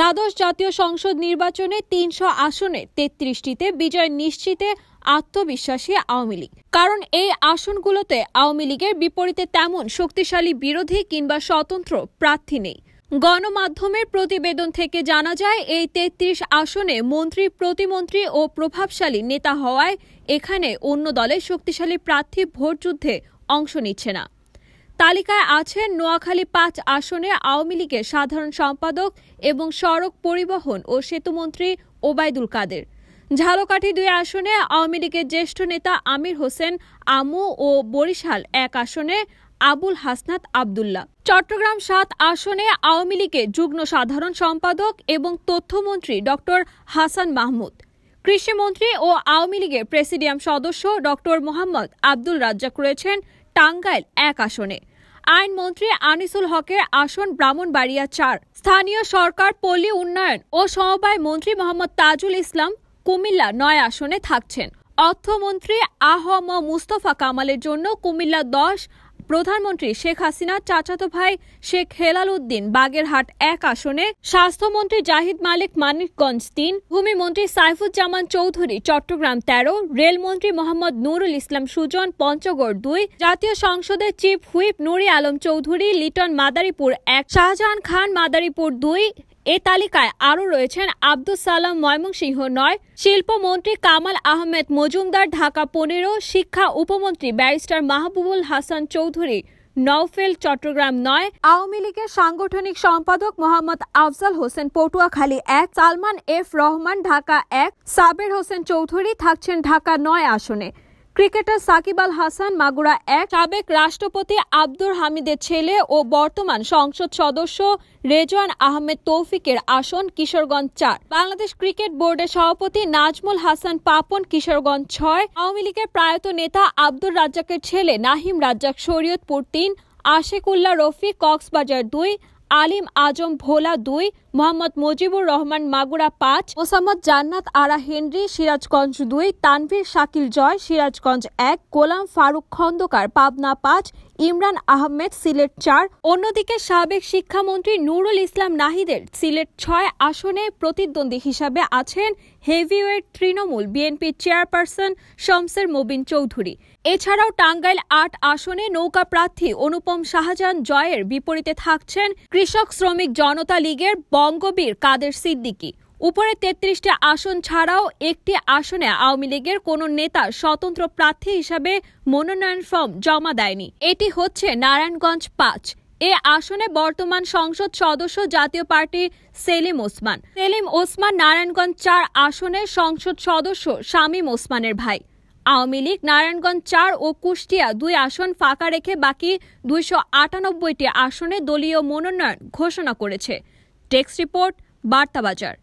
দ্বাদশ জাতীয় সংসদ নির্বাচনে তিনশো আসনে তেত্রিশটিতে বিজয় নিশ্চিতে আত্মবিশ্বাসী আওয়ামী লীগ কারণ এই আসনগুলোতে আওয়ামী লীগের বিপরীতে তেমন শক্তিশালী বিরোধী কিংবা স্বতন্ত্র প্রার্থী নেই গণমাধ্যমের প্রতিবেদন থেকে জানা যায় এই তেত্রিশ আসনে মন্ত্রী প্রতিমন্ত্রী ও প্রভাবশালী নেতা হওয়ায় এখানে অন্য দলের শক্তিশালী প্রার্থী ভোটযুদ্ধে অংশ নিচ্ছে না তালিকায় আছেন নোয়াখালী পাঁচ আসনে আওয়ামী লীগের সাধারণ সম্পাদক এবং সড়ক পরিবহন ও সেতুমন্ত্রী ওবায়দুল কাদের ঝালকাঠি দুই আসনে আওয়ামী লীগের জ্যেষ্ঠ নেতা আমির হোসেন আমু ও বরিশাল এক আসনে আবুল হাসনাত আবদুল্লা চট্টগ্রাম সাত আসনে আওয়ামী লীগের যুগ্ম সাধারণ সম্পাদক এবং তথ্যমন্ত্রী ড হাসান মাহমুদ কৃষিমন্ত্রী ও আওয়ামী লীগের প্রেসিডিয়াম সদস্য ড মোহাম্মদ আব্দুল রাজ্জাক রয়েছেন টাঙ্গাইল এক আসনে আইনমন্ত্রী আনিসুল হকের আসন ব্রাহ্মণবাড়িয়া চার স্থানীয় সরকার পল্লী উন্নয়ন ও সমবায় মন্ত্রী মোহাম্মদ তাজুল ইসলাম কুমিল্লা নয় আসনে থাকছেন অর্থমন্ত্রী ম মুস্তফা কামালের জন্য কুমিল্লা দশ প্রধানমন্ত্রী শেখ হাসিনা চাচাতো ভাই শেখ হেলাল উদ্দিন বাগেরহাট এক আসনে স্বাস্থ্যমন্ত্রী জাহিদ মালিক মানিকগঞ্জ তিন ভূমিমন্ত্রী সাইফুজ্জামান চৌধুরী চট্টগ্রাম তেরো রেলমন্ত্রী মোহাম্মদ নুরুল ইসলাম সুজন পঞ্চগড় দুই জাতীয় সংসদের চিফ হুইপ নুরি আলম চৌধুরী লিটন মাদারীপুর এক শাহজাহান খান মাদারীপুর দুই এ তালিকায় আরও রয়েছেন আব্দুল সালাম ময়মনসিংহ নয় শিল্পমন্ত্রী কামাল আহমেদ মজুমদার ঢাকা পনেরো শিক্ষা উপমন্ত্রী ব্যারিস্টার মাহবুবুল হাসান চৌধুরী নওফেল চট্টগ্রাম নয় আওয়ামী লীগের সাংগঠনিক সম্পাদক মোহাম্মদ আফজাল হোসেন পটুয়াখালী এক সালমান এফ রহমান ঢাকা এক সাবের হোসেন চৌধুরী থাকছেন ঢাকা নয় আসনে ক্রিকেটার সাকিব আল হাসান মাগুরা এক সাবেক রাষ্ট্রপতি আব্দুর হামিদের ছেলে ও বর্তমান সংসদ সদস্য রেজওয়ান আহমেদ তৌফিকের আসন কিশোরগঞ্জ চার বাংলাদেশ ক্রিকেট বোর্ডের সভাপতি নাজমুল হাসান পাপন কিশোরগঞ্জ ছয় আওয়ামী লীগের প্রয়াত নেতা আব্দুর রাজ্জাকের ছেলে নাহিম রাজ্জাক শরীয়তপুর তিন আশিকুল্লাহ রফি কক্সবাজার দুই আলিম আজম ভোলা দুই মোহাম্মদ মুজিবুর রহমান মাগুরা পাঁচ ওসামত জান্নাত আরা হেনরি সিরাজগঞ্জ দুই তানভীর শাকিল জয় সিরাজগঞ্জ এক গোলাম ফারুক খন্দকার পাবনা পাঁচ ইমরান আহমেদ সিলেট চার অন্যদিকে সাবেক শিক্ষামন্ত্রী নুরুল ইসলাম নাহিদের সিলেট ছয় আসনে প্রতিদ্বন্দ্বী হিসাবে আছেন heavyweight Trinamool BNP chairperson Shamsher Mobin Chowdhury এছাড়াও টাঙ্গাইল আট আসনে নৌকা প্রার্থী অনুপম শাহজাহান জয়ের বিপরীতে থাকছেন কৃষক শ্রমিক জনতা লীগের বঙ্গবীর কাদের সিদ্দিকী উপরে তেত্রিশটি আসন ছাড়াও একটি আসনে আওয়ামী লীগের কোনো নেতা স্বতন্ত্র প্রার্থী হিসাবে মনোনয়ন ফর্ম জমা দেয়নি এটি হচ্ছে নারায়ণগঞ্জ পাঁচ এ আসনে বর্তমান সংসদ সদস্য জাতীয় পার্টি সেলিম ওসমান সেলিম ওসমান নারায়ণগঞ্জ চার আসনে সংসদ সদস্য শামীম ওসমানের ভাই আওয়ামী লীগ নারায়ণগঞ্জ চার ও কুষ্টিয়া দুই আসন ফাঁকা রেখে বাকি দুইশো আটানব্বইটি আসনে দলীয় মনোনয়ন ঘোষণা করেছে টেক্সট রিপোর্ট বার্তা বাজার